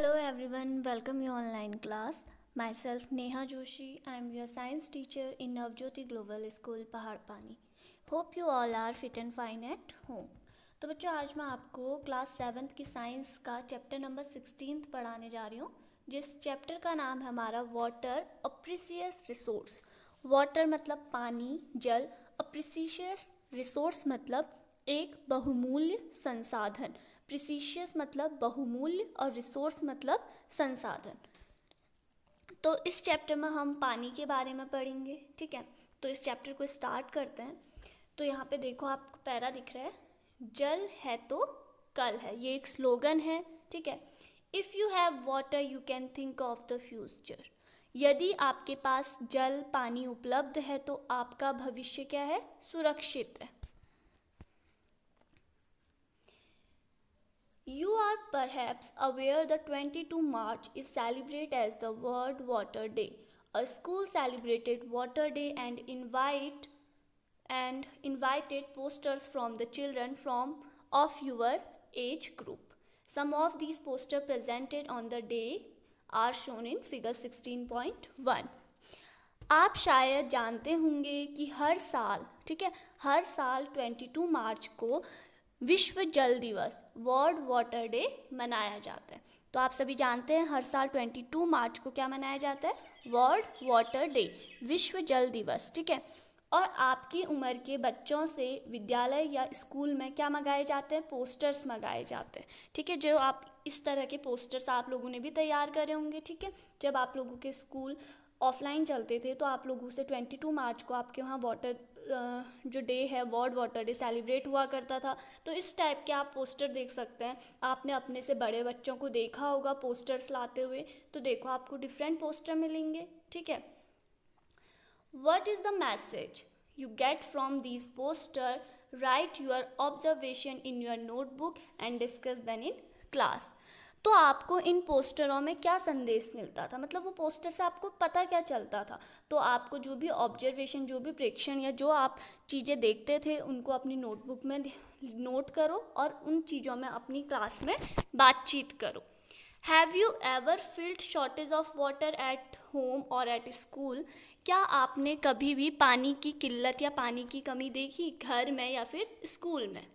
Hello welcome you online class online self Neha Joshi I am your science teacher in Navjyoti global school Pahad Paharpani hope you all are fit and fine at home तो बच्चों आज मैं आपको class seventh की science का chapter number sixteen पढ़ाने जा रही हूँ जिस चैप्टर का नाम है हमारा वाटर अप्रिसियस रिसोर्स वाटर मतलब पानी जल अप्रिसियस रिसोर्स मतलब एक बहुमूल्य संसाधन प्रिसीशियस मतलब बहुमूल्य और रिसोर्स मतलब संसाधन तो इस चैप्टर में हम पानी के बारे में पढ़ेंगे ठीक है तो इस चैप्टर को स्टार्ट करते हैं तो यहाँ पे देखो आपको पैरा दिख रहा है जल है तो कल है ये एक स्लोगन है ठीक है if you have water you can think of the future यदि आपके पास जल पानी उपलब्ध है तो आपका भविष्य क्या है सुरक्षित है You are perhaps aware that 22 March is celebrated as the World Water Day. A school celebrated Water Day and invite and invited posters from the children from of your age group. Some of these posters presented on the day are shown in figure 16.1. आप शायद जानते होंगे कि हर साल ठीक है हर साल 22 मार्च को विश्व जल दिवस वर्ल्ड वाटर डे मनाया जाता है तो आप सभी जानते हैं हर साल 22 मार्च को क्या मनाया जाता है वर्ल्ड वाटर डे विश्व जल दिवस ठीक है और आपकी उम्र के बच्चों से विद्यालय या स्कूल में क्या मंगाए जाते हैं पोस्टर्स मंगाए जाते हैं ठीक है जो आप इस तरह के पोस्टर्स आप लोगों ने भी तैयार करे होंगे ठीक है जब आप लोगों के स्कूल ऑफलाइन चलते थे तो आप लोगों से ट्वेंटी टू मार्च को आपके वहाँ वाटर जो डे है वर्ल्ड वाटर डे सेलिब्रेट हुआ करता था तो इस टाइप के आप पोस्टर देख सकते हैं आपने अपने से बड़े बच्चों को देखा होगा पोस्टर्स लाते हुए तो देखो आपको डिफरेंट पोस्टर मिलेंगे ठीक है what is the message you get from these poster write your observation in your notebook and discuss then in class तो आपको इन पोस्टरों में क्या संदेश मिलता था मतलब वो पोस्टर से आपको पता क्या चलता था तो आपको जो भी ऑब्जर्वेशन जो भी प्रेक्षण या जो आप चीज़ें देखते थे उनको अपनी नोटबुक में नोट करो और उन चीज़ों में अपनी क्लास में बातचीत करो have you ever felt shortage of water at home और एट स्कूल क्या आपने कभी भी पानी की किल्लत या पानी की कमी देखी घर में या फिर स्कूल में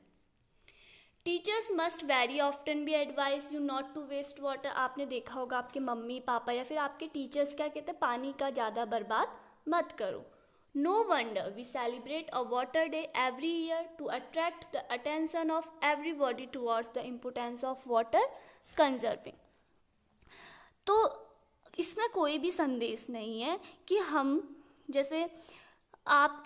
teachers must very often be advise you not to waste water आपने देखा होगा आपके मम्मी पापा या फिर आपके टीचर्स क्या कहते हैं पानी का ज़्यादा बर्बाद मत करो no wonder we celebrate a water day every year to attract the attention of every body towards the importance of water conserving तो इसमें कोई भी संदेश नहीं है कि हम जैसे आप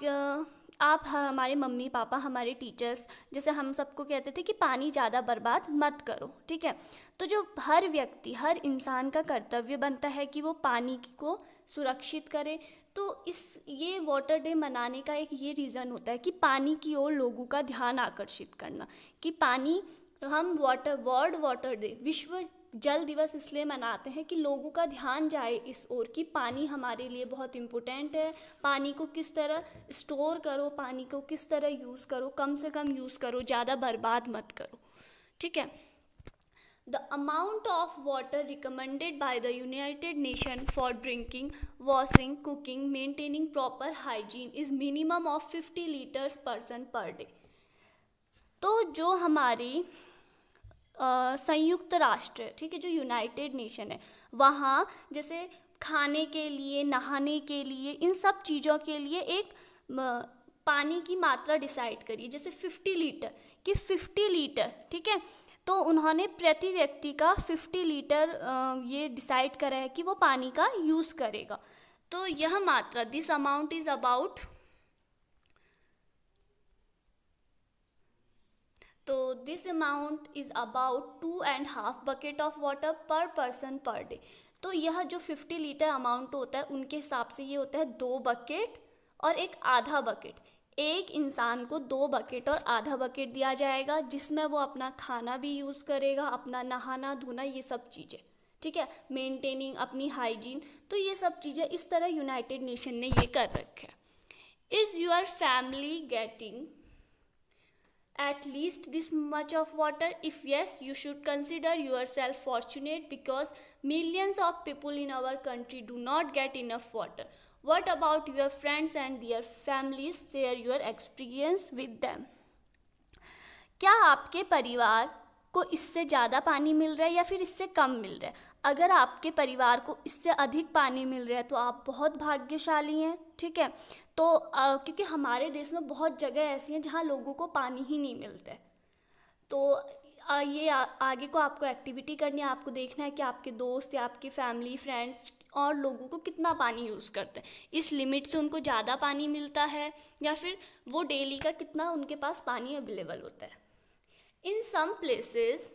आप हमारे मम्मी पापा हमारे टीचर्स जैसे हम सबको कहते थे कि पानी ज़्यादा बर्बाद मत करो ठीक है तो जो हर व्यक्ति हर इंसान का कर्तव्य बनता है कि वो पानी को सुरक्षित करे तो इस ये वाटर डे मनाने का एक ये रीज़न होता है कि पानी की ओर लोगों का ध्यान आकर्षित करना कि पानी हम वाटर वर्ल्ड वाटर डे विश्व जल दिवस इसलिए मनाते हैं कि लोगों का ध्यान जाए इस ओर कि पानी हमारे लिए बहुत इम्पोर्टेंट है पानी को किस तरह स्टोर करो पानी को किस तरह यूज़ करो कम से कम यूज़ करो ज़्यादा बर्बाद मत करो ठीक है the amount of water recommended by the United Nation for drinking washing cooking maintaining proper hygiene is minimum of fifty litres person per day तो जो हमारी संयुक्त राष्ट्र ठीक है जो यूनाइटेड नेशन है वहाँ जैसे खाने के लिए नहाने के लिए इन सब चीज़ों के लिए एक पानी की मात्रा डिसाइड करिए जैसे 50 लीटर कि 50 लीटर ठीक है तो उन्होंने प्रति व्यक्ति का 50 लीटर ये डिसाइड करा है कि वो पानी का यूज़ करेगा तो यह मात्रा दिस अमाउंट इज़ अबाउट तो this amount is about two and half bucket of water per person per day तो यह जो फिफ्टी लीटर अमाउंट होता है उनके हिसाब से ये होता है दो बकेट और एक आधा बकेट एक इंसान को दो बकेट और आधा बकेट दिया जाएगा जिसमें वो अपना खाना भी यूज़ करेगा अपना नहाना धोना ये सब चीज़ें ठीक है मेंटेनिंग अपनी हाइजीन तो ये सब चीज़ें इस तरह यूनाइटेड नेशन ने ये कर रखे है is your family getting at least this much of water? If yes, you should consider yourself fortunate because millions of people in our country do not get enough water. What about your friends and their families? Share your experience with them. क्या आपके परिवार को इससे ज़्यादा पानी मिल रहा है या फिर इससे कम मिल रहा है अगर आपके परिवार को इससे अधिक पानी मिल रहा है तो आप बहुत भाग्यशाली हैं ठीक है तो आ, क्योंकि हमारे देश में बहुत जगह ऐसी हैं जहाँ लोगों को पानी ही नहीं मिलता है तो आ, ये आ, आगे को आपको एक्टिविटी करनी है आपको देखना है कि आपके दोस्त या आपकी फैमिली फ्रेंड्स और लोगों को कितना पानी यूज़ करते हैं इस लिमिट से उनको ज़्यादा पानी मिलता है या फिर वो डेली का कितना उनके पास पानी अवेलेबल होता है in some places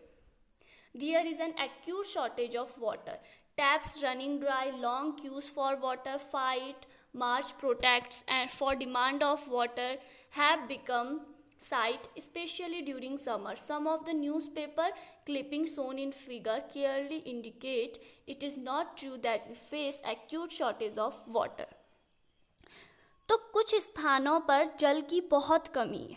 there is an acute shortage of water taps running dry long queues for water fight march protests and for demand of water have become sight specially during summer some of the newspaper clipping shown in figure clearly indicate it is not true that we face acute shortage of water तो कुछ स्थानों पर जल की बहुत कमी है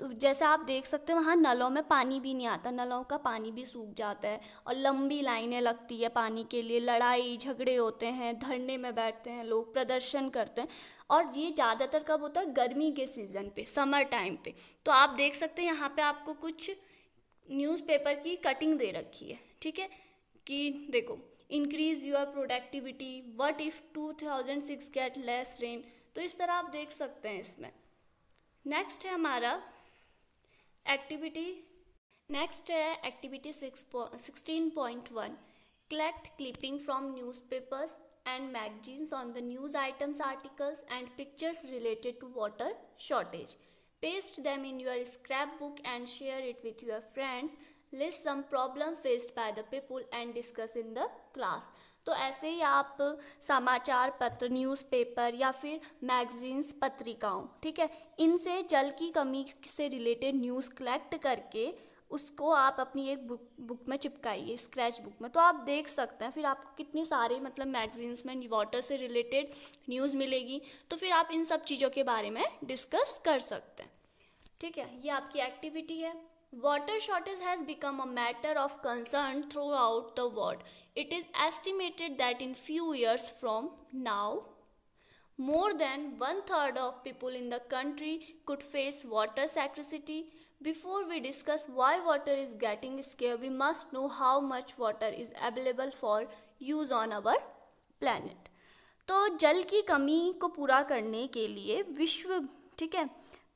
तो जैसे आप देख सकते हैं वहाँ नलों में पानी भी नहीं आता नलों का पानी भी सूख जाता है और लंबी लाइनें लगती है पानी के लिए लड़ाई झगड़े होते हैं धरने में बैठते हैं लोग प्रदर्शन करते हैं और ये ज़्यादातर कब होता है गर्मी के सीज़न पे समर टाइम पे तो आप देख सकते हैं यहाँ पे आपको कुछ न्यूज़पेपर की कटिंग दे रखी है ठीक है कि देखो increase your productivity what if two thousand six get less rain तो इस तरह आप देख सकते हैं इसमें नेक्स्ट है हमारा Activity Next uh, activity 16.1 Collect clipping from newspapers and magazines on the news items articles and pictures related to water shortage. Paste them in your scrapbook and share it with your friends. List some problem faced by the people and discuss in the class. तो ऐसे ही आप समाचार पत्र newspaper या फिर magazines पत्रिकाओं ठीक है इनसे जल की कमी से रिलेटेड न्यूज़ कलेक्ट करके उसको आप अपनी एक बुक बुक में चिपकाइए स्क्रैच बुक में तो आप देख सकते हैं फिर आपको कितनी सारी मतलब मैगजीन्स में वाटर से रिलेटेड न्यूज़ मिलेगी तो फिर आप इन सब चीज़ों के बारे में डिस्कस कर सकते हैं ठीक है ये आपकी एक्टिविटी है water shortage has become a matter of concern throughout the world it is estimated that in few years from now more than one third of people in the country could face water scarcity. Before we discuss why water is getting scarce, we must know how much water is available for use on our planet. तो जल की कमी को पूरा करने के लिए विश्व ठीक है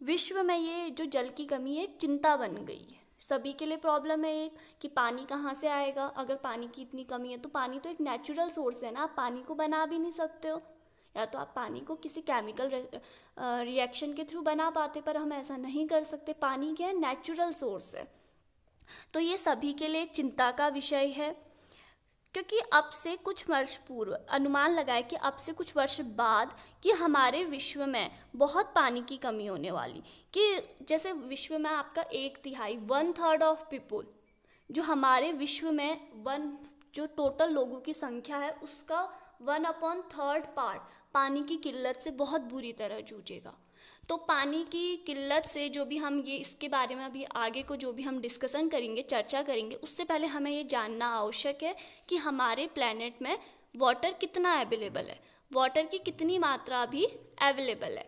विश्व में ये जो जल की कमी है चिंता बन गई है सभी के लिए प्रॉब्लम है एक कि पानी कहाँ से आएगा अगर पानी की इतनी कमी है तो पानी तो एक नेचुरल सोर्स है ना आप पानी को बना भी नहीं सकते हो या तो आप पानी को किसी केमिकल रिएक्शन के थ्रू बना पाते पर हम ऐसा नहीं कर सकते पानी क्या है नेचुरल सोर्स है तो ये सभी के लिए चिंता का विषय है क्योंकि अब से कुछ वर्ष पूर्व अनुमान लगाए कि अब से कुछ वर्ष बाद कि हमारे विश्व में बहुत पानी की कमी होने वाली कि जैसे विश्व में आपका एक तिहाई वन थर्ड ऑफ पीपुल जो हमारे विश्व में वन जो टोटल लोगों की संख्या है उसका वन अपॉन थर्ड पार्ट पानी की किल्लत से बहुत बुरी तरह जूझेगा तो पानी की किल्लत से जो भी हम ये इसके बारे में अभी आगे को जो भी हम डिस्कशन करेंगे चर्चा करेंगे उससे पहले हमें ये जानना आवश्यक है कि हमारे प्लानट में वाटर कितना अवेलेबल है वाटर की कितनी मात्रा अभी अवेलेबल है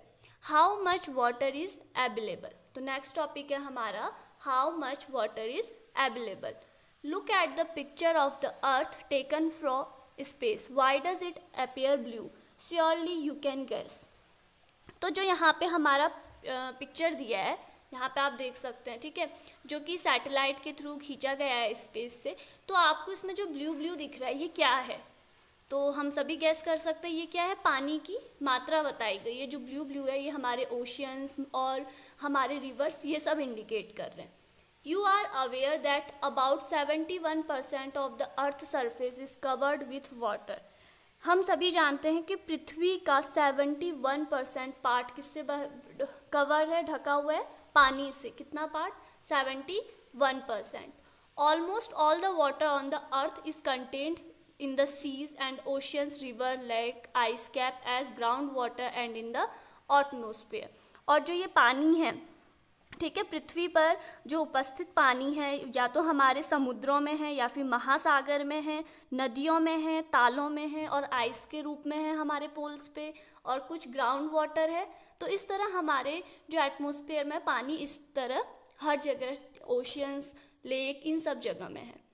how much water is available तो नेक्स्ट टॉपिक है हमारा how much water is available look at the picture of the earth taken from space why does it appear blue surely you can guess तो जो यहाँ पे हमारा picture दिया है यहाँ पे आप देख सकते हैं ठीक है जो कि सैटेलाइट के थ्रू खींचा गया है स्पेस से तो आपको इसमें जो ब्लू ब्लू दिख रहा है ये क्या है तो हम सभी गैस कर सकते हैं ये क्या है पानी की मात्रा बताई गई है जो ब्लू ब्लू है ये हमारे ओशियंस और हमारे रिवर्स ये सब इंडिकेट कर रहे हैं you are aware that about seventy one percent of the earth surface is covered with water हम सभी जानते हैं कि पृथ्वी का 71 परसेंट पार्ट किससे कवर है ढका हुआ है पानी से कितना part 71 percent almost all the water on the earth is in the seas and oceans river lake ice cap as ground water and in the atmosphere और जो ये पानी है ठीक है पृथ्वी पर जो उपस्थित पानी है या तो हमारे समुद्रों में है या फिर महासागर में है नदियों में है तालों में है और आइस के रूप में है हमारे पोल्स पे और कुछ ग्राउंड वाटर है तो इस तरह हमारे जो एटमोसफेयर में पानी इस तरह हर जगह ओशियंस लेक इन सब जगह में है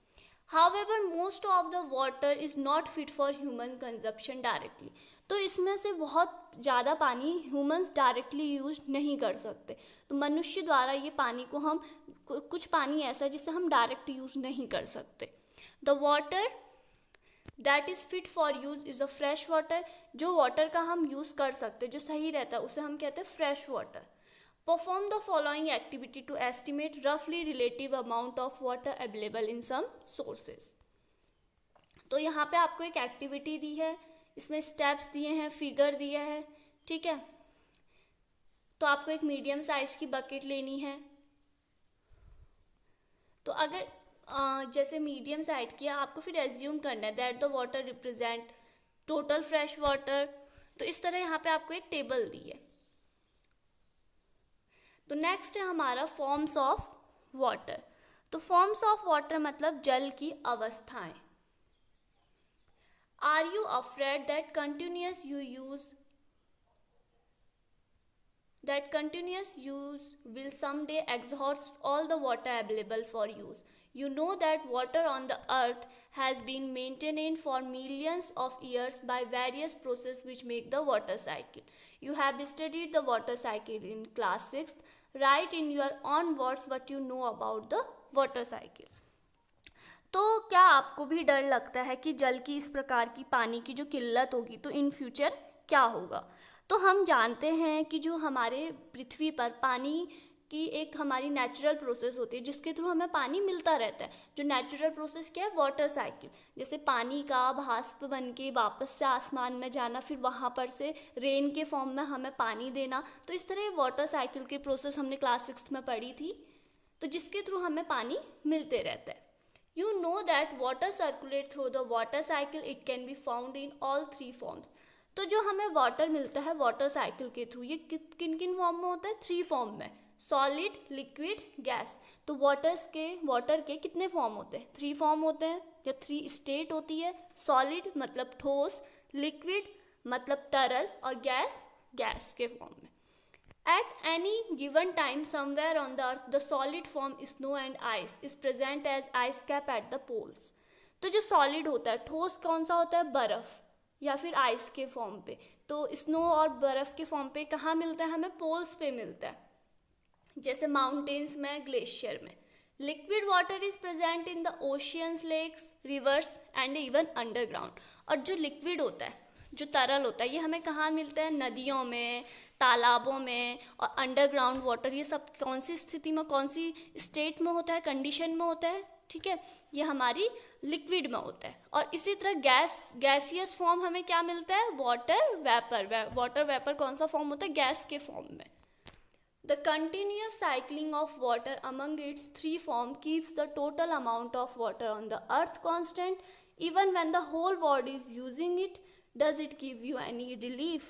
ever most of the water is not fit for human consumption directly तो इसमें से बहुत ज़्यादा पानी ह्यूमंस डायरेक्टली यूज नहीं कर सकते तो मनुष्य द्वारा ये पानी को हम कुछ पानी ऐसा है जिसे हम डायरेक्ट यूज़ नहीं कर सकते the water that is fit for use is a fresh water जो वाटर का हम यूज़ कर सकते जो सही रहता है उसे हम कहते हैं fresh water perform the following activity to estimate रफली relative amount of water available in some sources तो यहाँ पे आपको एक एक्टिविटी दी है इसमें स्टेप्स दिए हैं फिगर दिया है ठीक है तो आपको एक मीडियम साइज की बकेट लेनी है तो अगर आ, जैसे मीडियम साइज की आपको फिर एज्यूम करना है that the water represent total fresh water तो इस तरह यहाँ पे आपको एक टेबल दी है तो नेक्स्ट है हमारा फॉर्म्स ऑफ वाटर तो फॉर्म्स ऑफ वाटर मतलब जल की अवस्थाएं Are you afraid that continuous you use that continuous use will someday exhaust all the water available for use. You know that water on the earth has been maintained for millions of years by various processes which make the water cycle. You have studied the water cycle in class 6th. Write in your own words what you know about the water cycle. तो क्या आपको भी डर लगता है कि जल की इस प्रकार की पानी की जो किल्लत होगी तो इन फ्यूचर क्या होगा तो हम जानते हैं कि जो हमारे पृथ्वी पर पानी की एक हमारी नेचुरल प्रोसेस होती है जिसके थ्रू हमें पानी मिलता रहता है जो नेचुरल प्रोसेस क्या है वाटर साइकिल जैसे पानी का भाष्प बन के वापस से आसमान में जाना फिर वहाँ पर से रेन के फॉर्म में हमें पानी देना तो इस तरह वाटर साइकिल की प्रोसेस हमने क्लास सिक्स में पढ़ी थी तो जिसके थ्रू हमें पानी मिलते रहता है You know that water circulate through the water cycle. It can be found in all three forms. तो जो हमें वाटर मिलता है वाटर साइकिल के थ्रू ये किन किन फॉर्म में होता है थ्री फॉर्म में सॉलिड लिक्विड गैस तो वाटर्स के वाटर के कितने फॉर्म होते हैं थ्री फॉर्म होते हैं या थ्री स्टेट होती है सॉलिड मतलब ठोस लिक्विड मतलब तरल और गैस गैस के फॉर्म में At any given time somewhere on the earth, the solid form snow and ice is present as ice cap at the poles. तो जो solid होता है ठोस कौन सा होता है बर्फ़ या फिर आइस के फॉर्म पे तो स्नो और बर्फ़ के फॉर्म पे कहाँ मिलता है हमें पोल्स पे मिलता है जैसे माउंटेन्स में ग्लेशियर में liquid water is present in the oceans lakes rivers and even underground और जो लिक्विड होता है जो तरल होता है ये हमें कहाँ मिलता है नदियों में तालाबों में और अंडरग्राउंड वाटर ये सब कौन सी स्थिति में कौन सी स्टेट में होता है कंडीशन में होता है ठीक है ये हमारी लिक्विड में होता है और इसी तरह गैस गैसियस फॉर्म हमें क्या मिलता है वाटर वेपर वाटर वेपर कौन सा फॉर्म होता है गैस के फॉर्म में the continuous cycling of water among its three form keeps the total amount of water on the earth constant even when the whole world is using it does it give you any relief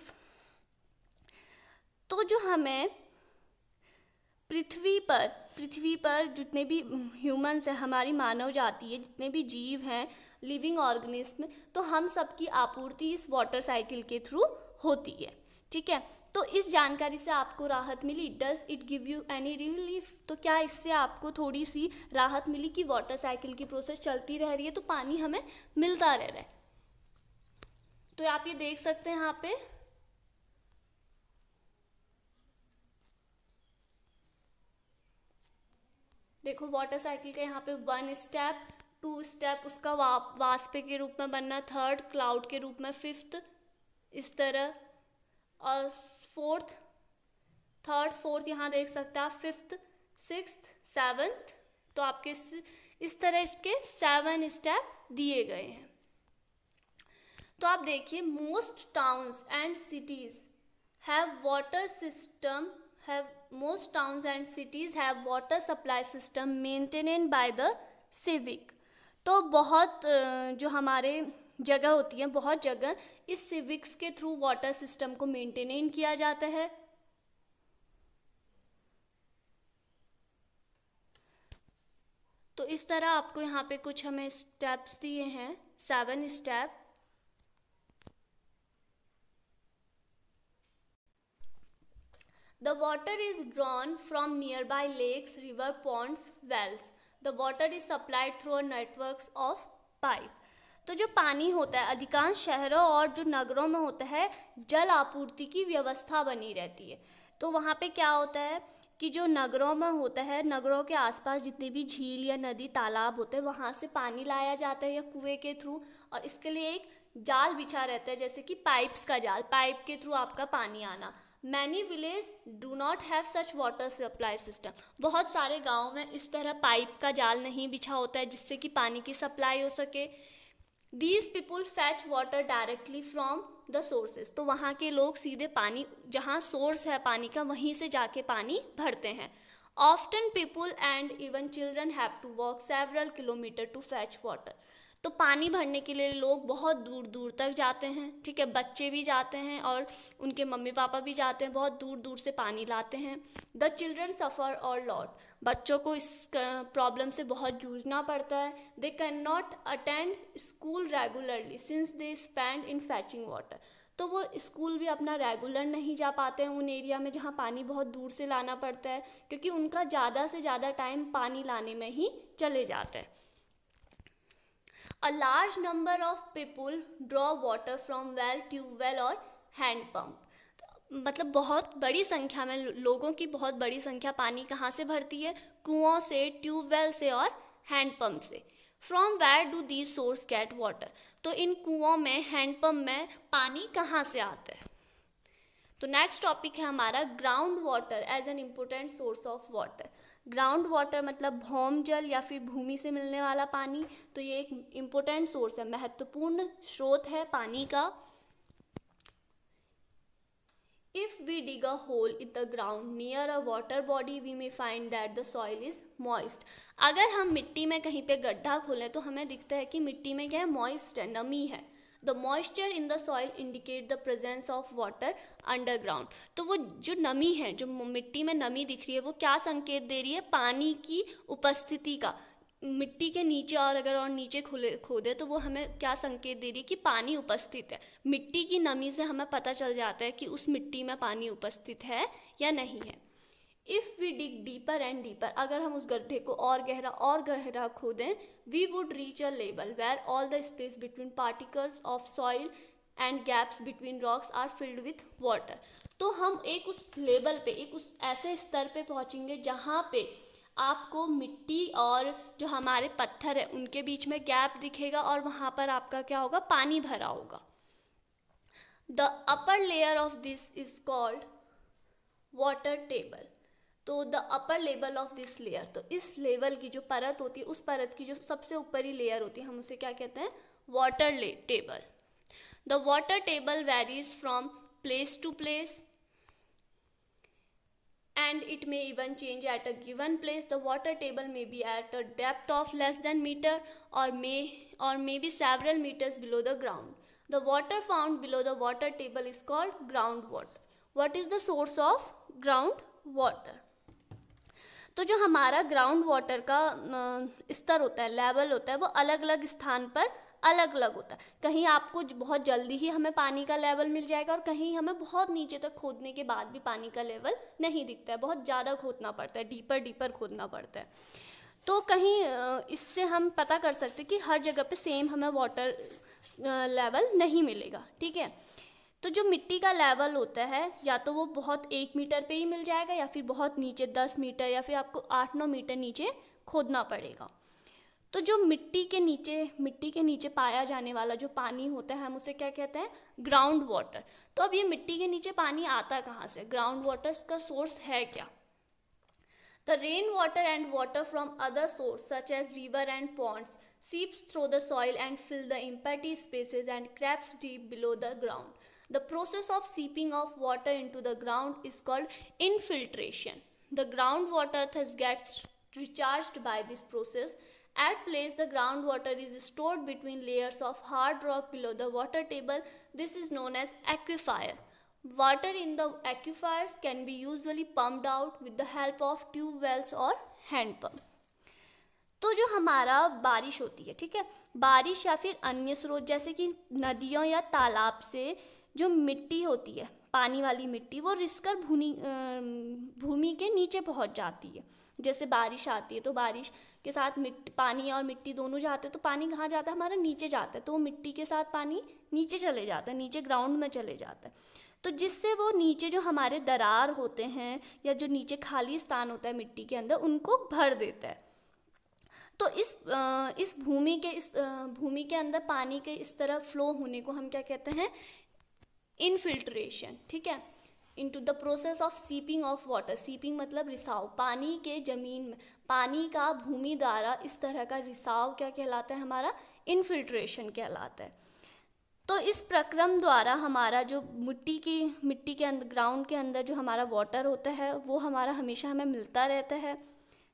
तो जो हमें पृथ्वी पर पृथ्वी पर जितने भी humans हैं हमारी मानव जाति है जितने भी जीव हैं लिविंग ऑर्गेनिज्म तो हम सबकी आपूर्ति इस वाटर साइकिल के थ्रू होती है ठीक है तो इस जानकारी से आपको राहत मिली does it give you any relief तो क्या इससे आपको थोड़ी सी राहत मिली कि वाटर साइकिल की प्रोसेस चलती रह रही है तो पानी हमें मिलता रह रहा है तो आप ये देख सकते हैं यहाँ पे देखो वाटर साइकिल का यहाँ पे वन स्टेप टू स्टेप उसका वा, वास्पे के रूप में बनना थर्ड क्लाउड के रूप में फिफ्थ इस तरह और फोर्थ थर्ड फोर्थ यहाँ देख सकते हैं आप फिफ्थ सिक्स सेवन्थ तो आपके इस, इस तरह इसके सेवन स्टेप दिए गए हैं तो आप देखिए most towns and cities have water system have most towns and cities have water supply system maintained by the civic तो बहुत जो हमारे जगह होती है बहुत जगह इस सिविक्स के थ्रू वाटर सिस्टम को मेंटेनेन किया जाता है तो इस तरह आपको यहाँ पे कुछ हमें स्टेप्स दिए हैं seven step The water is drawn from nearby lakes, river ponds, wells. The water is supplied through a networks of pipe. तो जो पानी होता है अधिकांश शहरों और जो नगरों में होता है जल आपूर्ति की व्यवस्था बनी रहती है तो वहाँ पे क्या होता है कि जो नगरों में होता है नगरों के आसपास जितनी भी झील या नदी तालाब होते हैं वहाँ से पानी लाया जाता है या कुएं के थ्रू और इसके लिए एक जाल बिछा रहता है जैसे कि पाइप्स का जाल पाइप के थ्रू आपका पानी आना many village do not have such water supply system बहुत सारे गाँव में इस तरह पाइप का जाल नहीं बिछा होता है जिससे कि पानी की सप्लाई हो सके these people fetch water directly from the sources तो वहाँ के लोग सीधे पानी जहाँ सोर्स है पानी का वहीं से जाके पानी भरते हैं often people and even children have to walk several kilometre to fetch water तो पानी भरने के लिए लोग बहुत दूर दूर तक जाते हैं ठीक है बच्चे भी जाते हैं और उनके मम्मी पापा भी जाते हैं बहुत दूर दूर से पानी लाते हैं द चिल्ड्रन सफ़र और लॉट बच्चों को इस प्रॉब्लम से बहुत जूझना पड़ता है they can not attend school regularly since they spend in fetching water तो वो स्कूल भी अपना रेगुलर नहीं जा पाते हैं उन एरिया में जहाँ पानी बहुत दूर से लाना पड़ता है क्योंकि उनका ज़्यादा से ज़्यादा टाइम पानी लाने में ही चले जाता है A large number of people draw water from well, tube well or hand pump. मतलब बहुत बड़ी संख्या में लोगों की बहुत बड़ी संख्या पानी कहाँ से भरती है कुओं से ट्यूबवेल से और हैंडपम्प से from where do these source get water तो इन कुओं में हैंडपम्प में पानी कहाँ से आता है तो नेक्स्ट टॉपिक है हमारा ground water as an important source of water ground water मतलब भौम जल या फिर भूमि से मिलने वाला पानी तो ये एक इम्पोर्टेंट सोर्स है महत्वपूर्ण स्रोत है पानी का if we dig a hole in the ground near a water body we may find that the soil is moist अगर हम मिट्टी में कहीं पे गड्ढा खोलें तो हमें दिखता है कि मिट्टी में क्या है मॉइस्ट है नमी है the moisture in the soil indicate the presence of water underground तो वो जो नमी है जो मिट्टी में नमी दिख रही है वो क्या संकेत दे रही है पानी की उपस्थिति का मिट्टी के नीचे और अगर और नीचे खुले खोदे तो वो हमें क्या संकेत दे रही है कि पानी उपस्थित है मिट्टी की नमी से हमें पता चल जाता है कि उस मिट्टी में पानी उपस्थित है या नहीं है if we dig deeper and deeper अगर हम उस गड्ढे को और गहरा और गहरा खोदें वी वुड रीच अ लेबल where all the space between particles of soil and gaps between rocks are filled with water तो हम एक उस लेबल पे एक उस ऐसे स्तर पे पहुँचेंगे जहाँ पे आपको मिट्टी और जो हमारे पत्थर है उनके बीच में गैप दिखेगा और वहाँ पर आपका क्या होगा पानी भरा होगा the upper layer of this is called water table तो the upper level of this layer तो इस लेवल की जो परत होती है उस परत की जो सबसे ऊपरी लेयर होती है हम उसे क्या कहते हैं वाटर ले table the water table varies from place to place and it may even change at a given place the water table may be at a depth of less than meter और may और may be several meters below the ground the water found below the water table is called ground water what is the source of ground water तो जो हमारा ground water का स्तर होता है level होता है वो अलग अलग स्थान पर अलग अलग होता है कहीं आपको बहुत जल्दी ही हमें पानी का लेवल मिल जाएगा और कहीं हमें बहुत नीचे तक खोदने के बाद भी पानी का लेवल नहीं दिखता है बहुत ज़्यादा खोदना पड़ता है डीपर डीपर खोदना पड़ता है तो कहीं इससे हम पता कर सकते कि हर जगह पे सेम हमें वाटर लेवल नहीं मिलेगा ठीक है तो जो मिट्टी का लेवल होता है या तो वो बहुत एक मीटर पे ही मिल जाएगा या फिर बहुत नीचे दस मीटर या फिर आपको आठ नौ मीटर नीचे खोदना पड़ेगा तो जो मिट्टी के नीचे मिट्टी के नीचे पाया जाने वाला जो पानी होता है हम उसे क्या कहते हैं ग्राउंड वाटर तो अब ये मिट्टी के नीचे पानी आता कहाँ से ग्राउंड वाटर का सोर्स है क्या rain water and water from other source such as river and ponds seeps through the soil and fill the empty spaces and cracks deep below the ground the process of seeping of water into the ground is called infiltration the ground water thus gets recharge by this process at place the ground water is stored between layers of hard rock below the water table this is known as aquifer water in the aquifer can be usually pumped out with the help of tube wells और hand pump तो जो हमारा बारिश होती है ठीक है बारिश या फिर अन्य स्रोत जैसे कि नदियों या तालाब से जो मिट्टी होती है पानी वाली मिट्टी वो रिसकर भूनी भूमि के नीचे पहुंच जाती है जैसे बारिश आती है तो बारिश के साथ मिट्टी पानी और मिट्टी दोनों जाते हैं तो पानी कहाँ जाता है हमारा नीचे जाता है तो वो मिट्टी के साथ पानी नीचे चले जाता है नीचे ग्राउंड में चले जाता है तो जिससे वो नीचे जो हमारे दरार होते हैं या जो नीचे खाली स्थान होता है मिट्टी के अंदर उनको भर देता है तो इस इस भूमि के इस भूमि के अंदर पानी के इस तरह फ्लो होने को हम क्या कहते हैं इनफिल्ट्रेशन ठीक है into the process of seeping of water seeping मतलब रिसाव पानी के जमीन में पानी का भूमि द्वारा इस तरह का रिसाव क्या कहलाता है हमारा इनफिल्ट्रेशन कहलाता है तो इस प्रक्रम द्वारा हमारा जो मिट्टी की मिट्टी के अंदर ग्राउंड के अंदर जो हमारा वाटर होता है वो हमारा हमेशा हमें मिलता रहता है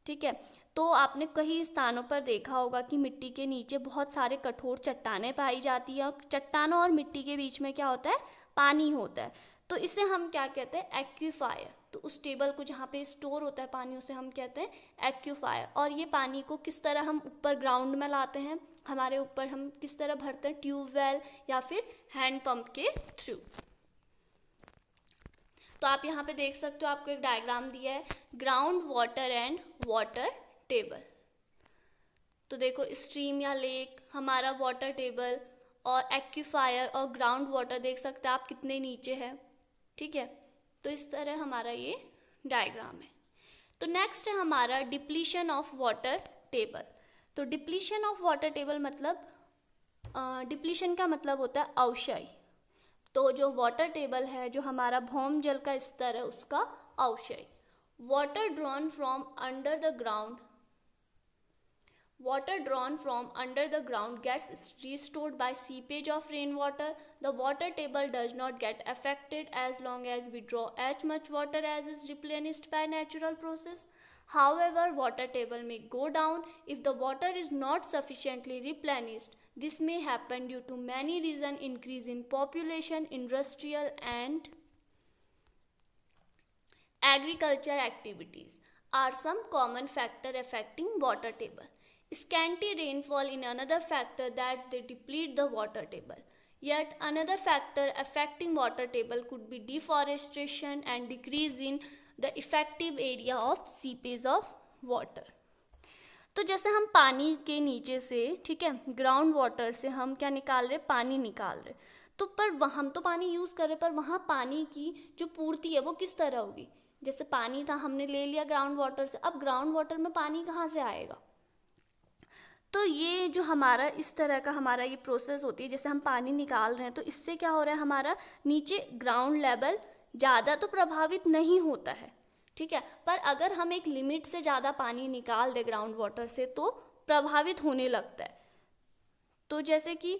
ठीक है तो आपने कई स्थानों पर देखा होगा कि मिट्टी के नीचे बहुत सारे कठोर चट्टाने पाई जाती हैं और चट्टानों और मिट्टी के बीच में क्या होता है पानी होता है तो इसे हम क्या कहते हैं एक्यूफायर तो उस टेबल को जहाँ पे स्टोर होता है पानी उसे हम कहते हैं एक्यूफायर और ये पानी को किस तरह हम ऊपर ग्राउंड में लाते हैं हमारे ऊपर हम किस तरह भरते हैं ट्यूबवेल या फिर हैंडपम्प के थ्रू तो आप यहाँ पे देख सकते हो आपको एक डायग्राम दिया है ground water and water table तो देखो स्ट्रीम या लेक हमारा वाटर टेबल और एक्यूफायर और ग्राउंड वाटर देख सकते हैं आप कितने नीचे है ठीक है तो इस तरह हमारा ये डायग्राम है तो नेक्स्ट है हमारा डिप्लीशन ऑफ वाटर टेबल तो डिप्लीशन ऑफ वाटर टेबल मतलब डिप्लीशन का मतलब होता है अवशय तो जो वाटर टेबल है जो हमारा भौम जल का स्तर है उसका अवशय water drawn from under the ground Water drawn from under the ground gets restored by seepage of rainwater. The water table does not get affected as long as we draw as much water as is replenished by natural process. However, water table may go down if the water is not sufficiently replenished. This may happen due to many reason increase in population, industrial and agriculture activities are some common factor affecting water table. Scanty rainfall in another factor that they deplete the water table. Yet another factor affecting water table could be deforestation and decrease in the effective area of seepage of water. तो जैसे हम पानी के नीचे से ठीक है ground water से हम क्या निकाल रहे पानी निकाल रहे तो पर हम तो पानी यूज़ कर रहे पर वहाँ पानी की जो पूर्ति है वो किस तरह होगी जैसे पानी था हमने ले लिया ग्राउंड वाटर से अब ग्राउंड वाटर में पानी कहाँ से आएगा तो ये जो हमारा इस तरह का हमारा ये प्रोसेस होती है जैसे हम पानी निकाल रहे हैं तो इससे क्या हो रहा है हमारा नीचे ग्राउंड लेवल ज़्यादा तो प्रभावित नहीं होता है ठीक है पर अगर हम एक लिमिट से ज़्यादा पानी निकाल दें ग्राउंड वाटर से तो प्रभावित होने लगता है तो जैसे कि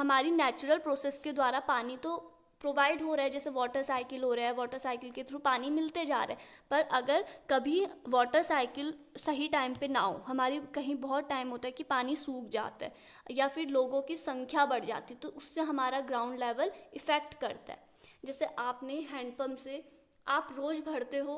हमारी नेचुरल प्रोसेस के द्वारा पानी तो प्रोवाइड हो रहा है जैसे वाटर साइकिल हो रहा है वाटर साइकिल के थ्रू पानी मिलते जा रहे हैं पर अगर कभी वाटर साइकिल सही टाइम पे ना हो हमारी कहीं बहुत टाइम होता है कि पानी सूख जाता है या फिर लोगों की संख्या बढ़ जाती है तो उससे हमारा ग्राउंड लेवल इफ़ेक्ट करता है जैसे आपने हैंडपम्प से आप रोज़ भरते हो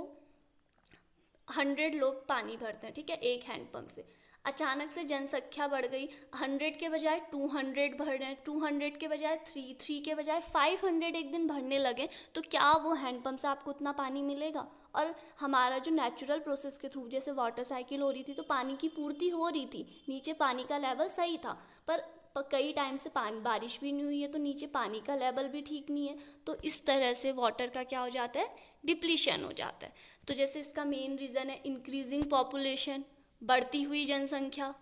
हंड्रेड लोग पानी भरते हैं ठीक है एक हैंडपम्प से अचानक से जनसंख्या बढ़ गई हंड्रेड के बजाय टू हंड्रेड भरने टू हंड्रेड के बजाय थ्री थ्री के बजाय फाइव हंड्रेड एक दिन भरने लगे तो क्या वो हैंडपम्प से आपको उतना पानी मिलेगा और हमारा जो नेचुरल प्रोसेस के थ्रू जैसे वाटर साइकिल हो रही थी तो पानी की पूर्ति हो रही थी नीचे पानी का लेवल सही था पर कई टाइम से पानी बारिश भी नहीं हुई है तो नीचे पानी का लेवल भी ठीक नहीं है तो इस तरह से वाटर का क्या हो जाता है डिप्लीशन हो जाता है तो जैसे इसका मेन रीज़न है इंक्रीजिंग पॉपुलेशन बढ़ती हुई जनसंख्या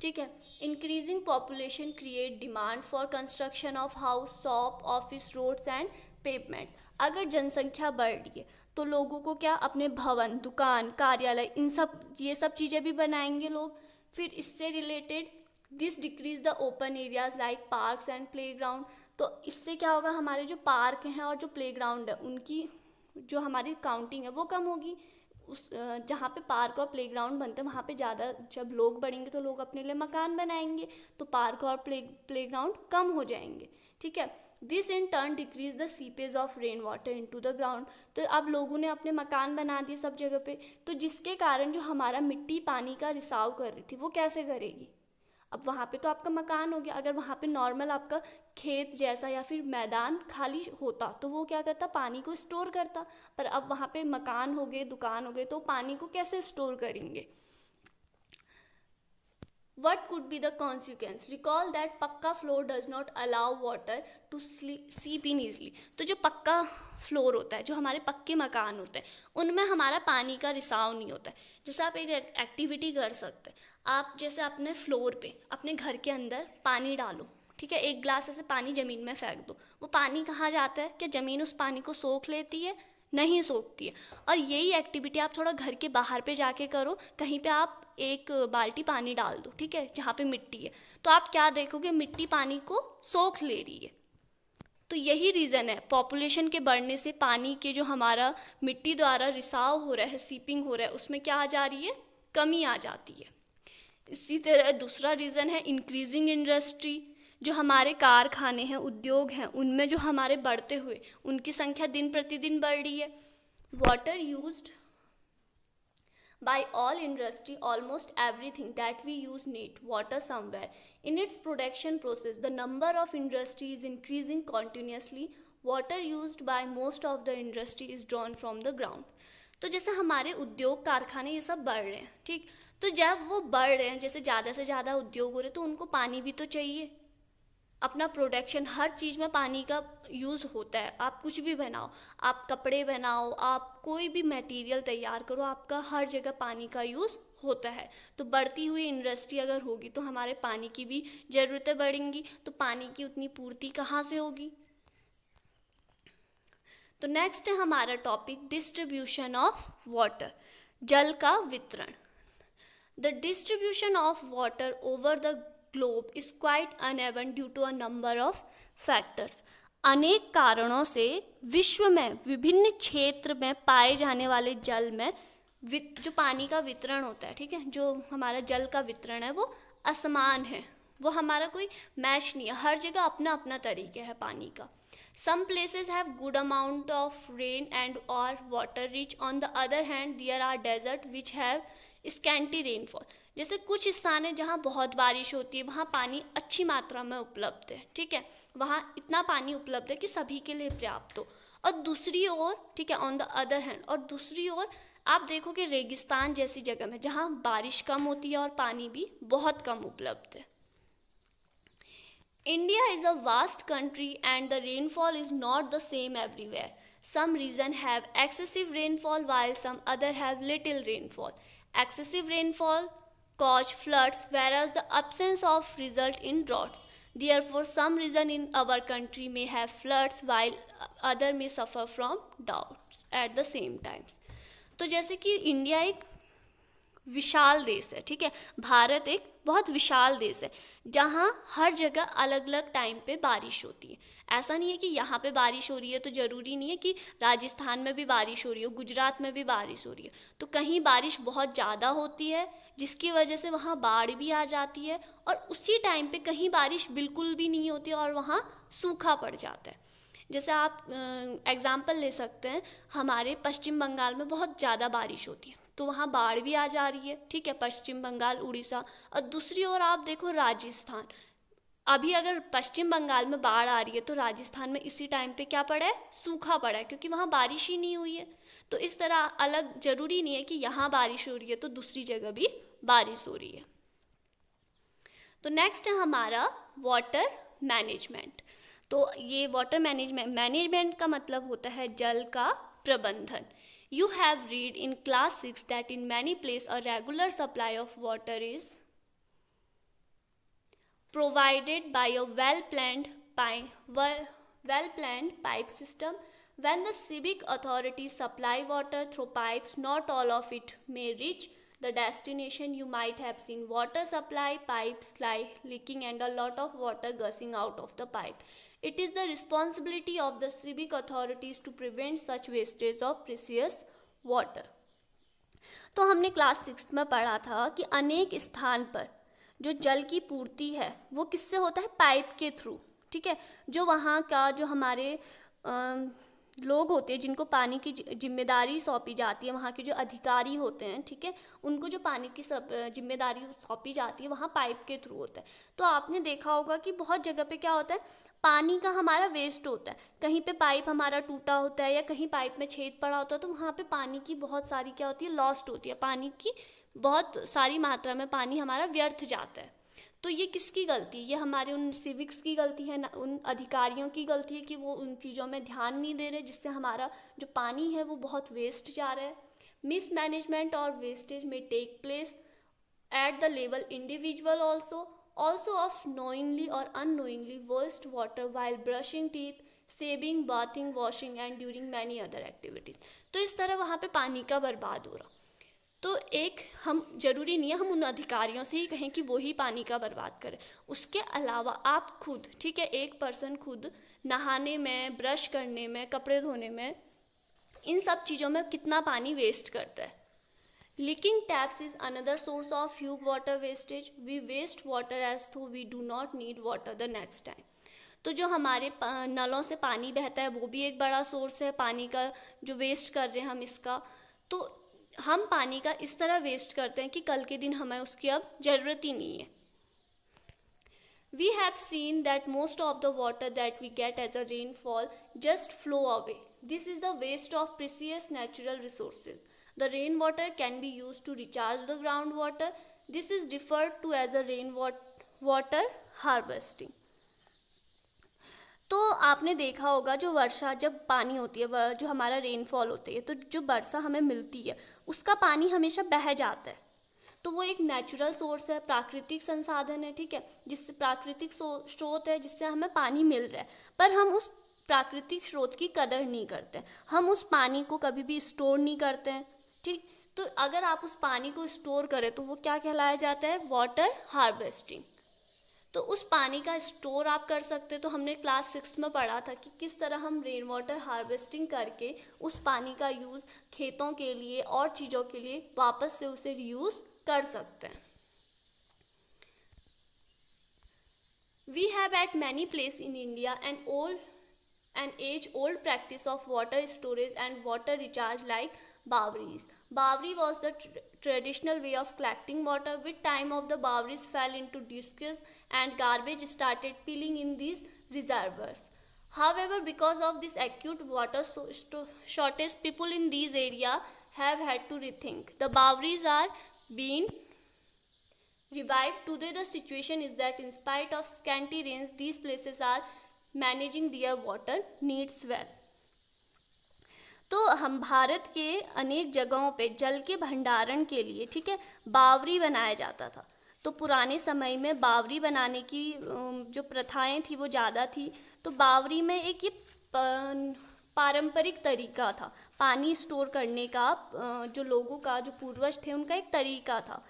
ठीक है increasing population create demand for construction of house shop office roads and pavement अगर जनसंख्या बढ़ रही है तो लोगों को क्या अपने भवन दुकान कार्यालय इन सब ये सब चीज़ें भी बनाएंगे लोग फिर इससे related this decrease the open areas like park and ground तो इससे क्या होगा हमारे जो पार्क हैं और जो ग्राउंड है उनकी जो हमारी काउंटिंग है वो कम होगी उस जहाँ पे पार्क और प्लेग्राउंड बनते हैं वहाँ पे ज़्यादा जब लोग बढ़ेंगे तो लोग अपने लिए मकान बनाएंगे तो पार्क और प्ले प्लेग्राउंड कम हो जाएंगे ठीक है this in turn decrease the seepage of rain water into the ground तो अब लोगों ने अपने मकान बना दिए सब जगह पे तो जिसके कारण जो हमारा मिट्टी पानी का रिसाव कर रही थी वो कैसे करेगी अब वहाँ पे तो आपका मकान हो गया अगर वहाँ पे नॉर्मल आपका खेत जैसा या फिर मैदान खाली होता तो वो क्या करता पानी को स्टोर करता पर अब वहाँ पे मकान हो गए दुकान हो गए तो पानी को कैसे स्टोर करेंगे what could be the consequence recall that pucca floor does not allow water to seep in easily तो जो पक्का फ्लोर होता है जो हमारे पक्के मकान होते हैं उनमें हमारा पानी का रिसाव नहीं होता है जैसे आप एक एक्टिविटी कर सकते हैं आप जैसे अपने फ्लोर पे अपने घर के अंदर पानी डालो ठीक है एक ग्लास ऐसे पानी ज़मीन में फेंक दो वो पानी कहाँ जाता है क्या ज़मीन उस पानी को सोख लेती है नहीं सोखती है और यही एक्टिविटी आप थोड़ा घर के बाहर पे जाके करो कहीं पे आप एक बाल्टी पानी डाल दो ठीक है जहाँ पे मिट्टी है तो आप क्या देखोगे मिट्टी पानी को सोख ले रही है तो यही रीज़न है पॉपुलेशन के बढ़ने से पानी के जो हमारा मिट्टी द्वारा रिसाव हो रहा है सीपिंग हो रहा है उसमें क्या आ जा रही है कमी आ जाती है इसी तरह दूसरा रीज़न है इंक्रीजिंग इंडस्ट्री जो हमारे कारखाने हैं उद्योग हैं उनमें जो हमारे बढ़ते हुए उनकी संख्या दिन प्रतिदिन बढ़ रही है water use by all industry almost everything that we use need water somewhere in its production process the number of industry is increasing continuously water use by most of the industry is drawn from the ground तो जैसे हमारे उद्योग कारखाने ये सब बढ़ रहे हैं ठीक तो जब वो बढ़ रहे हैं जैसे ज़्यादा से ज़्यादा उद्योग हो रहे तो उनको पानी भी तो चाहिए अपना प्रोडक्शन हर चीज़ में पानी का यूज़ होता है आप कुछ भी बनाओ आप कपड़े बनाओ आप कोई भी मटेरियल तैयार करो आपका हर जगह पानी का यूज़ होता है तो बढ़ती हुई इंडस्ट्री अगर होगी तो हमारे पानी की भी ज़रूरतें बढ़ेंगी तो पानी की उतनी पूर्ति कहाँ से होगी तो नेक्स्ट है हमारा टॉपिक डिस्ट्रीब्यूशन ऑफ वाटर जल का वितरण The distribution of water over the globe is quite uneven due to a number of factors. अनेक कारणों से विश्व में विभिन्न क्षेत्र में पाए जाने वाले जल में जो पानी का वितरण होता है ठीक है जो हमारा जल का वितरण है वो असमान है वो हमारा कोई मैच नहीं है हर जगह अपना अपना तरीके है पानी का some places have good amount of rain and और water rich on the other hand there are desert which have scanty rainfall जैसे कुछ स्थान है जहाँ बहुत बारिश होती है वहाँ पानी अच्छी मात्रा में उपलब्ध है ठीक है वहाँ इतना पानी उपलब्ध है कि सभी के लिए पर्याप्त हो और दूसरी ओर ठीक है ऑन द अदर हैंड और दूसरी ओर आप देखो कि रेगिस्तान जैसी जगह में जहाँ बारिश कम होती है और पानी भी बहुत कम उपलब्ध है India is a vast country and the rainfall is not the same everywhere some region have excessive rainfall while some other have little rainfall excessive rainfall cause floods whereas the absence of result in droughts therefore some region in our country may have floods while other may suffer from droughts at the same times तो जैसे कि India एक विशाल देश है ठीक है भारत एक बहुत विशाल देश है जहाँ हर जगह अलग अलग टाइम पे बारिश होती है ऐसा नहीं है कि यहाँ पे बारिश हो रही है तो ज़रूरी नहीं है कि राजस्थान में भी बारिश हो रही हो गुजरात में भी बारिश हो रही है तो कहीं बारिश बहुत ज़्यादा होती है जिसकी वजह से वहाँ बाढ़ भी आ जाती है और उसी टाइम पे कहीं बारिश बिल्कुल भी नहीं होती और वहाँ सूखा पड़ जाता है जैसे आप एग्ज़ाम्पल ले सकते हैं हमारे पश्चिम बंगाल में बहुत ज़्यादा बारिश होती है तो वहाँ बाढ़ भी आ जा रही है ठीक है पश्चिम बंगाल उड़ीसा और दूसरी ओर आप देखो राजस्थान अभी अगर पश्चिम बंगाल में बाढ़ आ रही है तो राजस्थान में इसी टाइम पे क्या पड़ा है सूखा पड़ा है क्योंकि वहाँ बारिश ही नहीं हुई है तो इस तरह अलग जरूरी नहीं है कि यहाँ बारिश हो रही है तो दूसरी जगह भी बारिश हो रही है तो नेक्स्ट है हमारा वाटर मैनेजमेंट तो ये वाटर मैनेजमेंट मैनेजमेंट का मतलब होता है जल का प्रबंधन you have read in class six that in many place a regular supply of water is provided by a well-planned pipe, well-planned pipe system. When the civic authorities supply water through pipes, not all of it may reach the destination. You might have seen water supply pipes like leaking and a lot of water gushing out of the pipe. It is the responsibility of the civic authorities to prevent such wastage of precious water. तो हमने class six में पढ़ा था कि अनेक स्थान पर जो जल की पूर्ति है वो किससे होता है पाइप के थ्रू ठीक है जो वहाँ का जो हमारे आ, लोग होते हैं जिनको पानी की जिम्मेदारी सौंपी जाती है वहाँ के जो अधिकारी होते हैं ठीक है उनको जो पानी की सब जिम्मेदारी सौंपी जाती है वहाँ पाइप के थ्रू होता है तो आपने देखा होगा कि बहुत जगह पे क्या होता है पानी का हमारा वेस्ट होता है कहीं पे पाइप हमारा टूटा होता है या कहीं पाइप में छेद पड़ा होता है तो वहाँ पे पानी की बहुत सारी क्या होती है लॉस्ट होती है पानी की बहुत सारी मात्रा में पानी हमारा व्यर्थ जाता है तो ये किसकी गलती है ये हमारे उन सिविक्स की गलती है ना उन अधिकारियों की गलती है कि वो उन चीज़ों में ध्यान नहीं दे रहे जिससे हमारा जो पानी है वो बहुत वेस्ट जा रहा है मिसमैनेजमेंट और वेस्टेज में take place at the level individual also also of knowingly और unknowingly waste water while brushing teeth shaving bathing washing and during many other activities तो इस तरह वहाँ पे पानी का बर्बाद हो रहा तो एक हम जरूरी नहीं है हम उन अधिकारियों से ही कहें कि वो ही पानी का बर्बाद करें उसके अलावा आप खुद ठीक है एक पर्सन खुद नहाने में ब्रश करने में कपड़े धोने में इन सब चीज़ों में कितना पानी वेस्ट करता है leaking taps is another source of huge water wastage we waste water as though we do not need water the next time तो जो हमारे नलों से पानी बहता है वो भी एक बड़ा सोर्स है पानी का जो वेस्ट कर रहे हैं हम इसका तो हम पानी का इस तरह वेस्ट करते हैं कि कल के दिन हमें उसकी अब जरूरत ही नहीं है we have seen that most of the water that we get as a rainfall just flow away this is the waste of precious natural resources the rain water can be use to recharge the ground water this is referred to as a rain water harvesting तो आपने देखा होगा जो वर्षा जब पानी होती है जो हमारा रेनफॉल होती है तो जो वर्षा हमें मिलती है उसका पानी हमेशा बह जाता है तो वो एक नेचुरल सोर्स है प्राकृतिक संसाधन है ठीक है जिससे प्राकृतिक स्रोत है जिससे हमें पानी मिल रहा है पर हम उस प्राकृतिक स्रोत की कदर नहीं करते हम उस पानी को कभी भी स्टोर नहीं करते हैं ठीक तो अगर आप उस पानी को स्टोर करें तो वो क्या कहलाया जाता है वाटर हार्वेस्टिंग तो उस पानी का स्टोर आप कर सकते तो हमने क्लास सिक्स में पढ़ा था कि किस तरह हम रेन वाटर हार्वेस्टिंग करके उस पानी का यूज़ खेतों के लिए और चीज़ों के लिए वापस से उसे रीयूज़ कर सकते हैं we have at many place in India and old an age-old practice of water storage and water recharge like Bavaries. Bawri was the traditional way of collecting water. With time of the Bawries fell into disuse and garbage started peeling in these reservoirs. However, because of this acute water so shortage, people in these area have had to rethink. The Bawries are being revived. Today the situation is that in spite of scanty rains, these places are managing their water needs well तो हम भारत के अनेक जगहों पे जल के भंडारण के लिए ठीक है बावरी बनाया जाता था तो पुराने समय में बावरी बनाने की जो प्रथाएं थी वो ज़्यादा थी तो बावरी में एक ये पारंपरिक तरीका था पानी स्टोर करने का जो लोगों का जो पूर्वज थे उनका एक तरीका था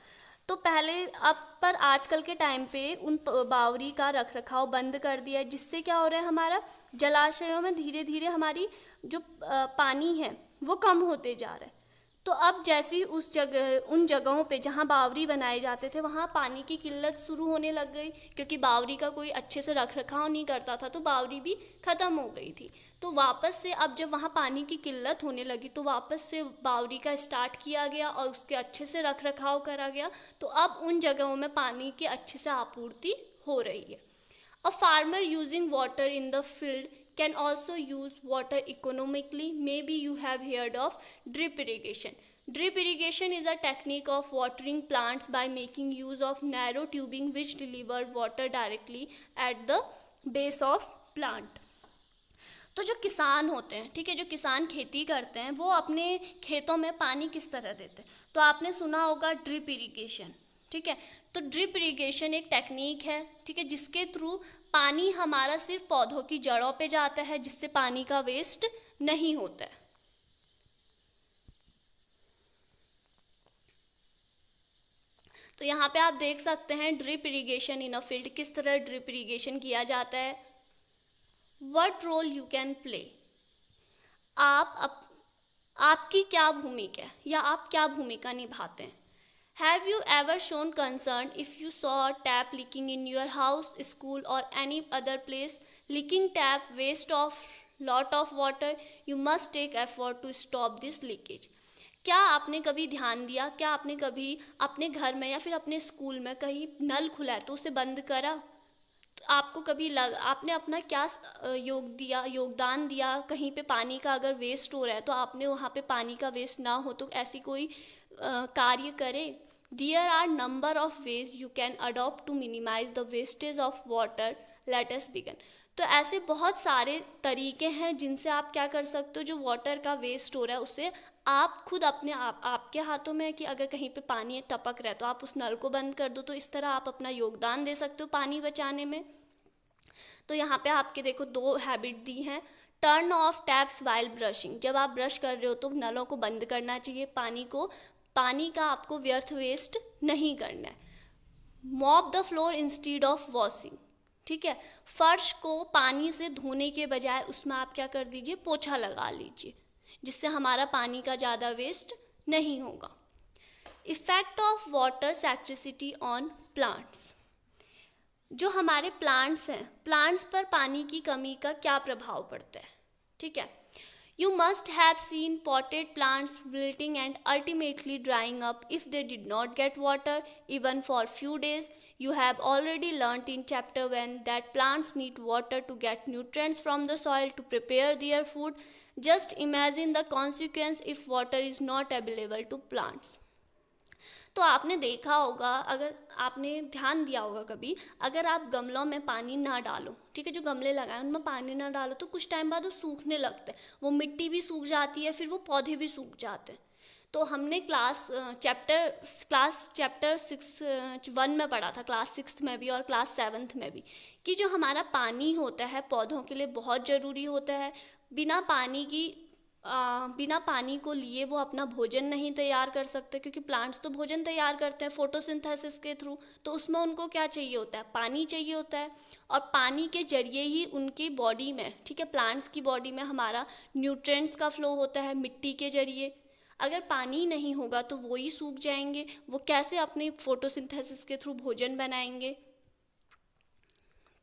तो पहले अब पर आजकल के टाइम पे उन बावरी का रख रखाव बंद कर दिया है जिससे क्या हो रहा है हमारा जलाशयों में धीरे धीरे हमारी जो पानी है वो कम होते जा रहा है तो अब जैसी उस जगह उन जगहों पे जहाँ बावरी बनाए जाते थे वहाँ पानी की किल्लत शुरू होने लग गई क्योंकि बावरी का कोई अच्छे से रख रखाव नहीं करता था तो बावरी भी ख़त्म हो गई थी तो वापस से अब जब वहाँ पानी की किल्लत होने लगी तो वापस से बावरी का स्टार्ट किया गया और उसके अच्छे से रख रखाव करा गया तो अब उन जगहों में पानी की अच्छे से आपूर्ति हो रही है a farmer using water in the field can also use water economically may be you have heard of drip irrigation drip irrigation is a technique of watering plants by making use of narrow tubing which deliver water directly at the base of plant तो जो किसान होते हैं ठीक है जो किसान खेती करते हैं वो अपने खेतों में पानी किस तरह देते हैं तो आपने सुना होगा ड्रिप इरीगेशन ठीक है तो ड्रिप इरीगेशन एक टेक्निक है ठीक है जिसके थ्रू पानी हमारा सिर्फ पौधों की जड़ों पे जाता है जिससे पानी का वेस्ट नहीं होता है तो यहाँ पे आप देख सकते हैं drip irrigation in a field किस तरह ड्रिप इरीगेशन किया जाता है what role you can play आप अप, आपकी क्या भूमिका है या आप क्या भूमिका निभाते हैं have you ever shown concern if you saw tap leaking in your house school और any other place leaking tap waste of lot of water you must take effort to stop this leakage क्या आपने कभी ध्यान दिया क्या आपने कभी अपने घर में या फिर अपने स्कूल में कहीं नल खुला है तो उसे बंद करा आपको कभी लग आपने अपना क्या योग दिया योगदान दिया कहीं पे पानी का अगर वेस्ट हो रहा है तो आपने वहाँ पे पानी का वेस्ट ना हो तो ऐसी कोई कार्य करें there are number of ways you can adopt to minimise the wastage of water let's begin तो ऐसे बहुत सारे तरीके हैं जिनसे आप क्या कर सकते हो जो वाटर का वेस्ट हो रहा है उसे आप खुद अपने आप आपके हाथों में है कि अगर कहीं पे पानी टपक रहा है तो आप उस नल को बंद कर दो तो इस तरह आप अपना योगदान दे सकते हो पानी बचाने में तो यहाँ पे आपके देखो दो हैबिट दी हैं turn off taps while brushing जब आप ब्रश कर रहे हो तो नलों को बंद करना चाहिए पानी को पानी का आपको व्यर्थ वेस्ट नहीं करना है mop the floor instead of washing ठीक है फर्श को पानी से धोने के बजाय उसमें आप क्या कर दीजिए पोछा लगा लीजिए जिससे हमारा पानी का ज़्यादा वेस्ट नहीं होगा effect of water scarcity on plants जो हमारे प्लांट्स हैं प्लांट्स पर पानी की कमी का क्या प्रभाव पड़ता है ठीक है you must have seen potted plants wilting and ultimately drying up if they did not get water even for few days You have already learnt in chapter 1 that plants need water to get nutrients from the soil to prepare their food. Just imagine the consequence if water is not available to plants. तो आपने देखा होगा अगर आपने ध्यान दिया होगा कभी अगर आप गमलों में पानी ना डालो ठीक है जो गमले लगाए उनमें पानी ना डालो तो कुछ टाइम बाद वो सूखने लगते हैं वो मिट्टी भी सूख जाती है फिर वो पौधे भी सूख जाते हैं तो हमने class chapter class chapter six one में पढ़ा था क्लास सिक्स में भी और क्लास सेवन्थ में भी कि जो हमारा पानी होता है पौधों के लिए बहुत ज़रूरी होता है बिना पानी की आ, बिना पानी को लिए वो अपना भोजन नहीं तैयार कर सकते क्योंकि प्लांट्स तो भोजन तैयार करते हैं फोटोसिंथेसिस के थ्रू तो उसमें उनको क्या चाहिए होता है पानी चाहिए होता है और पानी के जरिए ही उनकी बॉडी में ठीक है प्लांट्स की बॉडी में हमारा न्यूट्रिएंट्स का फ्लो होता है मिट्टी के जरिए अगर पानी नहीं होगा तो वो ही सूख जाएंगे वो कैसे अपने फोटोसिंथेसिस के थ्रू भोजन बनाएंगे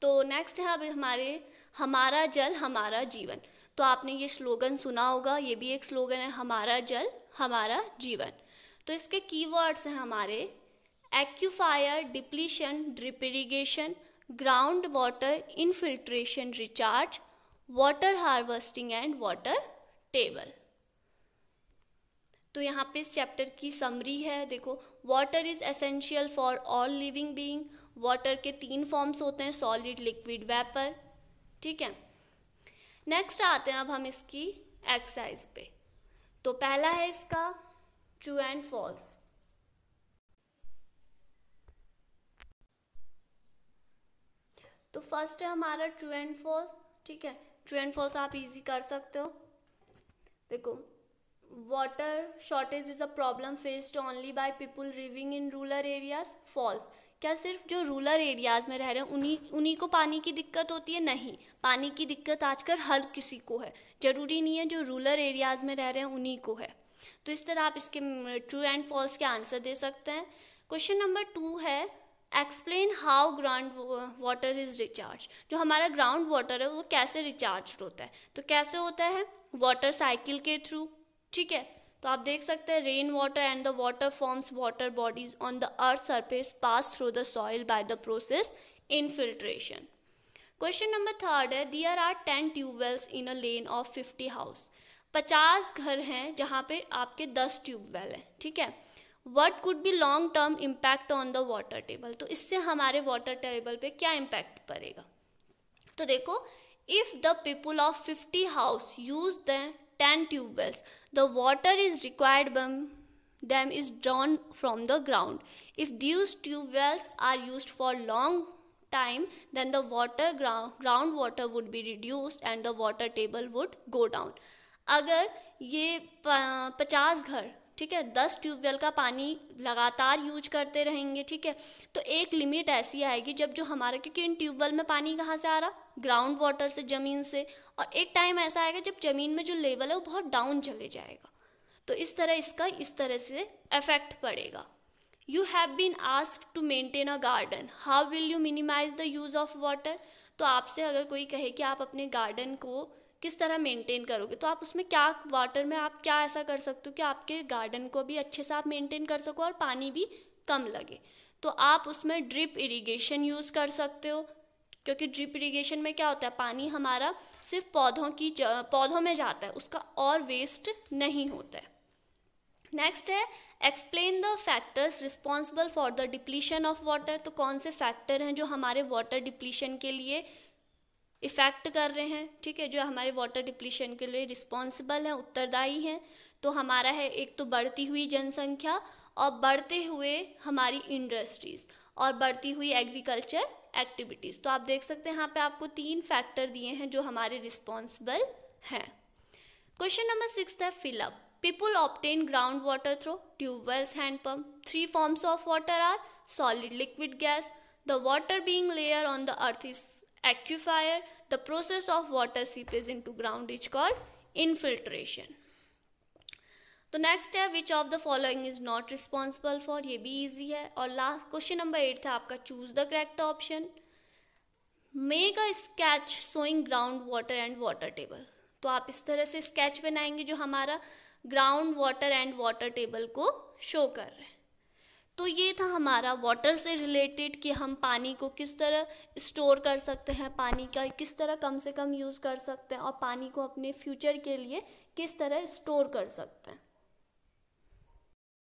तो नेक्स्ट है अब हमारे हमारा जल हमारा जीवन तो आपने ये स्लोगन सुना होगा ये भी एक स्लोगन है हमारा जल हमारा जीवन तो इसके कीवर्ड्स हैं हमारे aquifer depletion drip irrigation ground water infiltration recharge water harvesting and water table तो यहाँ पे इस चैप्टर की समरी है देखो water is essential for all living being water के तीन फॉर्म्स होते हैं सॉलिड लिक्विड वेपर ठीक है नेक्स्ट आते हैं अब हम इसकी एक्सरसाइज पे तो पहला है इसका ट्रू एंड फॉल्स तो फर्स्ट है हमारा ट्रू एंड फॉल्स ठीक है ट्रू एंड फॉल्स आप इजी कर सकते हो देखो water shortage is a problem faced only by people living in rural areas false क्या सिर्फ जो रूरल एरियाज़ में रह रहे हैं उन्हीं उन्हीं को पानी की दिक्कत होती है नहीं पानी की दिक्कत आजकल हर किसी को है ज़रूरी नहीं है जो रूरल एरियाज़ में रह रहे हैं उन्हीं को है तो इस तरह आप इसके ट्रू एंड फॉल्स के आंसर दे सकते हैं क्वेश्चन नंबर टू है explain how ground water is recharge जो हमारा ग्राउंड वाटर है वो कैसे रिचार्ज होता है तो कैसे होता है वाटर साइकिल के थ्रू ठीक है तो आप देख सकते हैं rain water and the water forms water bodies on the earth surface pass through the soil by the process infiltration question number third है there are ten tubewells in a lane of fifty house पचास घर हैं जहाँ पे आपके दस tubewell हैं ठीक है what could be long term impact on the water table तो इससे हमारे वाटर टेबल पे क्या इम्पैक्ट पड़ेगा तो देखो if the people of fifty house use the 10 tube wells. The water is required by them is drawn from the ground. If these tube wells are used for long time, then the water ground groundwater would be reduced and the water table would go down. अगर ये पचास घर ठीक है दस tubewell का पानी लगातार यूज करते रहेंगे ठीक है तो एक लिमिट ऐसी आएगी जब जो हमारा क्योंकि इन ट्यूबवेल में पानी कहाँ से आ रहा ग्राउंड वाटर से ज़मीन से और एक टाइम ऐसा आएगा जब ज़मीन में जो लेवल है वो बहुत डाउन चले जाएगा तो इस तरह इसका इस तरह से इफेक्ट पड़ेगा you have been ask to maintain a garden how will you minimise the use of water तो आपसे अगर कोई कहे कि आप अपने गार्डन को किस तरह मेंटेन करोगे तो आप उसमें क्या वाटर में आप क्या ऐसा कर सकते हो कि आपके गार्डन को भी अच्छे से आप मेंटेन कर सको और पानी भी कम लगे तो आप उसमें ड्रिप इरिगेशन यूज़ कर सकते हो क्योंकि ड्रिप इरिगेशन में क्या होता है पानी हमारा सिर्फ पौधों की पौधों में जाता है उसका और वेस्ट नहीं होता है नेक्स्ट है explain the factors responsible for the depletion of water तो कौन से फैक्टर हैं जो हमारे वाटर डिप्लीशन के लिए इफ़ेक्ट कर रहे हैं ठीक है जो हमारे वाटर डिप्लीशन के लिए रिस्पॉन्सिबल हैं उत्तरदायी हैं तो हमारा है एक तो बढ़ती हुई जनसंख्या और बढ़ते हुए हमारी इंडस्ट्रीज़ और बढ़ती हुई एग्रीकल्चर एक्टिविटीज़ तो आप देख सकते हैं यहाँ पे आपको तीन फैक्टर दिए हैं जो हमारे रिस्पॉन्सिबल हैं क्वेश्चन नंबर सिक्स है fill up people obtain ground water through tubewells handpump three forms of water are solid liquid gas the water bearing layer on the earth is aquifer the process of water seeps into ground is called infiltration तो next है which of the following is not responsible for ये भी easy है और last question number eight था आपका choose the correct option make a sketch showing ground water and water table तो आप इस तरह से स्केच बनाएंगे जो हमारा ground water and water table को शो कर रहे हैं तो ये था हमारा वाटर से रिलेटेड कि हम पानी को किस तरह स्टोर कर सकते हैं पानी का किस तरह कम से कम यूज़ कर सकते हैं और पानी को अपने फ्यूचर के लिए किस तरह स्टोर कर सकते हैं